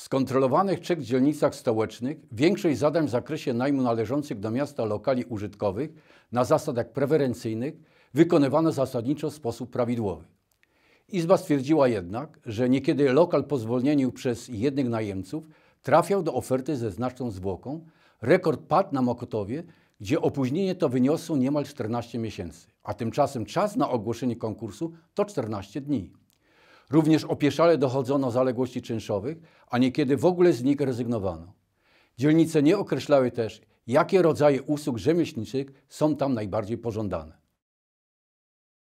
W skontrolowanych trzech dzielnicach stołecznych większość zadań w zakresie najmu należących do miasta lokali użytkowych na zasadach preferencyjnych wykonywano zasadniczo w sposób prawidłowy. Izba stwierdziła jednak, że niekiedy lokal po zwolnieniu przez jednych najemców trafiał do oferty ze znaczną zwłoką. Rekord padł na Mokotowie, gdzie opóźnienie to wyniosło niemal 14 miesięcy, a tymczasem czas na ogłoszenie konkursu to 14 dni. Również opieszale dochodzono zaległości czynszowych, a niekiedy w ogóle z nich rezygnowano. Dzielnice nie określały też, jakie rodzaje usług rzemieślniczych są tam najbardziej pożądane.